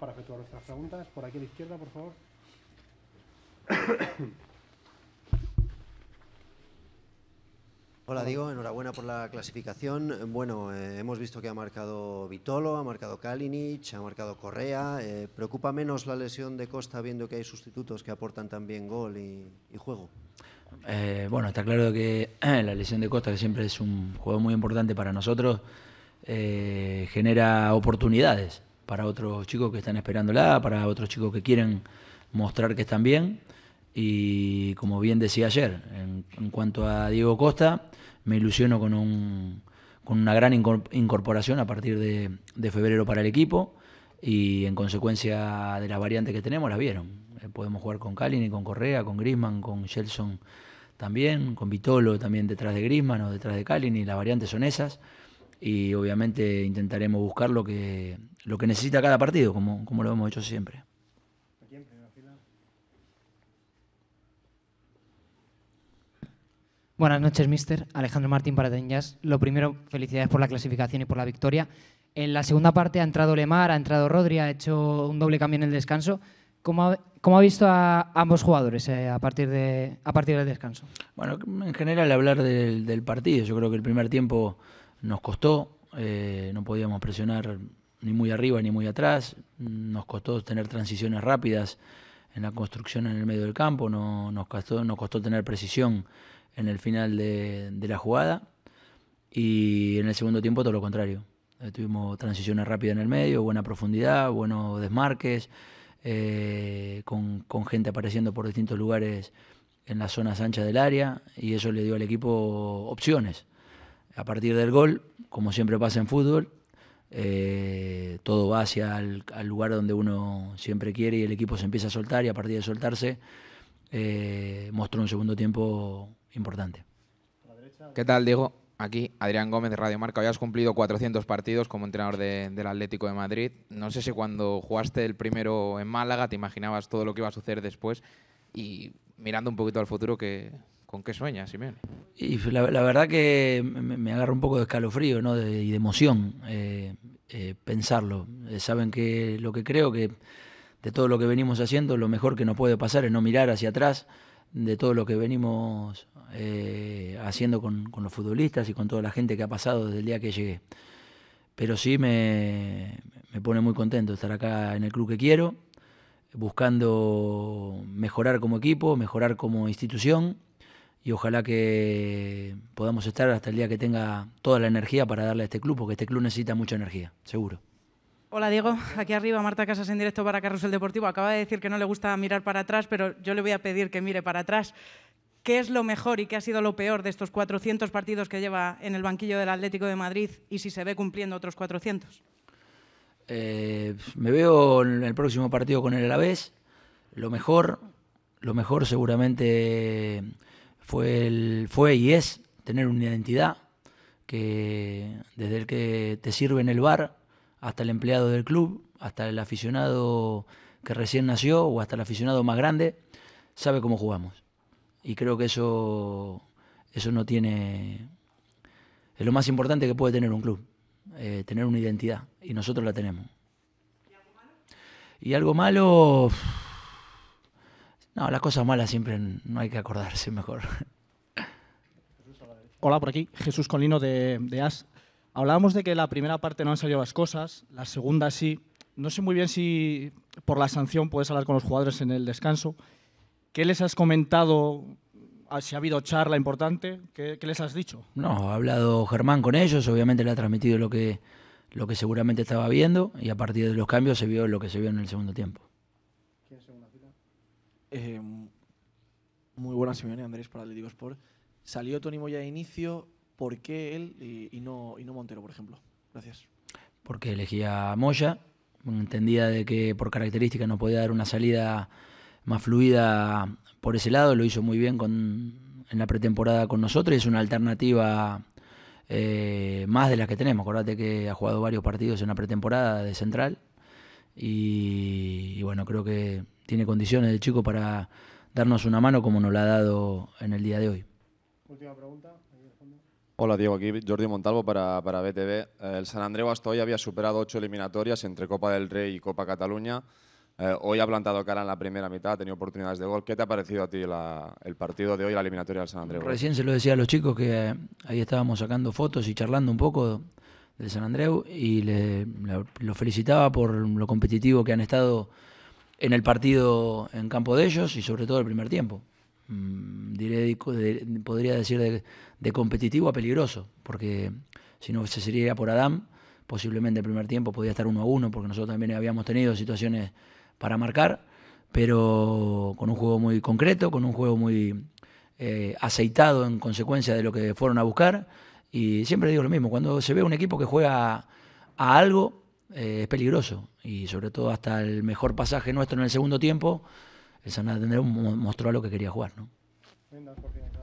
para efectuar nuestras preguntas. Por aquí a la izquierda, por favor. Hola Diego, enhorabuena por la clasificación. Bueno, eh, hemos visto que ha marcado Vitolo, ha marcado Kalinic, ha marcado Correa. Eh, ¿Preocupa menos la lesión de Costa viendo que hay sustitutos que aportan también gol y, juego? Eh, bueno, está claro que la lesión de Costa, que siempre es un juego muy importante para nosotros, genera oportunidades para otros chicos que están esperándola, para otros chicos que quieren mostrar que están bien. Y como bien decía ayer, en, cuanto a Diego Costa, me ilusiono con, una gran incorporación a partir de, febrero para el equipo y en consecuencia de las variantes que tenemos las vieron. Eh, podemos jugar con y con Correa, con Grisman, con Shelson también, con Vitolo también detrás de Grisman o detrás de Calini, las variantes son esas y obviamente intentaremos buscar lo que, lo que necesita cada partido, como, como lo hemos hecho siempre. Buenas noches, mister. Alejandro Martín para Tenjas. Lo primero, felicidades por la clasificación y por la victoria. En la segunda parte ha entrado Lemar, ha entrado Rodri, ha hecho un doble cambio en el descanso. ¿Cómo ha, cómo ha visto a ambos jugadores eh, a, partir de, a partir del descanso? Bueno, en general hablar del, del partido. Yo creo que el primer tiempo nos costó, eh, no podíamos presionar ni muy arriba ni muy atrás, nos costó tener transiciones rápidas en la construcción en el medio del campo, no, nos, costó, nos costó tener precisión en el final de, la jugada y en el segundo tiempo todo lo contrario. Eh, tuvimos transiciones rápidas en el medio, buena profundidad, buenos desmarques, eh, con, gente apareciendo por distintos lugares en las zonas anchas del área y eso le dio al equipo opciones a partir del gol, como siempre pasa en fútbol, eh, todo va hacia el lugar donde uno siempre quiere y el equipo se empieza a soltar y a partir de soltarse eh, mostró un segundo tiempo importante. ¿Qué tal, Diego? Aquí, Adrián Gómez de Radio Marca. Hoy has cumplido 400 partidos como entrenador del Atlético de Madrid. No sé si cuando jugaste el primero en Málaga te imaginabas todo lo que iba a suceder después y mirando un poquito al futuro, ¿qué, ¿Con qué sueña, Simeone? Y la, verdad que me, agarra un poco de escalofrío ¿no? y de emoción eh, eh, pensarlo. Eh, saben que lo que creo que de todo lo que venimos haciendo, lo mejor que nos puede pasar es no mirar hacia atrás de todo lo que venimos haciendo con, con, los futbolistas y con toda la gente que ha pasado desde el día que llegué. Pero sí me, me pone muy contento estar acá en el club que quiero, buscando mejorar como equipo, mejorar como institución y ojalá que podamos estar hasta el día que tenga toda la energía para darle a este club, porque este club necesita mucha energía, seguro. Hola Diego, aquí arriba Marta Casas en directo para Carrusel Deportivo. Acaba de decir que no le gusta mirar para atrás, pero yo le voy a pedir que mire para atrás. ¿Qué es lo mejor y qué ha sido lo peor de estos 400 partidos que lleva en el banquillo del Atlético de Madrid y si se ve cumpliendo otros 400? Eh, pues, me veo en el próximo partido con el Alavés. Lo mejor, lo mejor seguramente fue, el, fue y es tener una identidad, que desde el que te sirve en el bar hasta el empleado del club, hasta el aficionado que recién nació o hasta el aficionado más grande, sabe cómo jugamos. Y creo que eso, eso no tiene... Es lo más importante que puede tener un club, eh, tener una identidad, y nosotros la tenemos. ¿Y algo malo? ¿Y algo malo? No, las cosas malas siempre no hay que acordarse mejor. Hola, por aquí, Jesús Colino de, de AS. Hablábamos de que la primera parte no han salido las cosas, la segunda sí. No sé muy bien si por la sanción puedes hablar con los jugadores en el descanso. ¿Qué les has comentado? Ah, si ha habido charla importante, ¿qué, qué les has dicho? No, ha hablado Germán con ellos, obviamente le ha transmitido lo que, lo que seguramente estaba viendo y a partir de los cambios se vio lo que se vio en el segundo tiempo. Em, muy buenas Simeone Andrés para Atlético Sport. ¿Salió Tony Moya de inicio? ¿Por qué él y, no, y no Montero, por ejemplo? Gracias. Porque elegía Moya, entendía de que por características no podía dar una salida más fluida por ese lado, lo hizo muy bien en la pretemporada con nosotros es una alternativa eh, más de las que tenemos. Acordate que ha jugado varios partidos en la pretemporada de central y bueno, creo que tiene condiciones el chico para darnos una mano como nos la ha dado en el día de hoy. Última pregunta. Hola Diego, aquí Jordi Montalvo para, para BTV. El San Andreu hasta hoy había superado ocho eliminatorias entre Copa del Rey y Copa Cataluña. Eh, hoy ha plantado cara en la primera mitad, ha tenido oportunidades de gol. ¿Qué te ha parecido a ti el partido de hoy, la eliminatoria del San Andreu? Recién se lo decía a los chicos que eh, ahí estábamos sacando fotos y charlando un poco del San Andreu y los lo felicitaba por lo competitivo que han estado en el partido en campo de ellos y sobre todo el primer tiempo. Mm, diré, podría decir de, competitivo a peligroso, porque si no se sería por Adam, posiblemente el primer tiempo podía estar uno a uno, porque nosotros también habíamos tenido situaciones para marcar, pero con un juego muy concreto, con un juego muy eh, aceitado en consecuencia de lo que fueron a buscar. Y siempre digo lo mismo, cuando se ve un equipo que juega a algo, eh, es peligroso. Y sobre todo hasta el mejor pasaje nuestro en el segundo tiempo, el San mostró a lo que quería jugar. ¿no?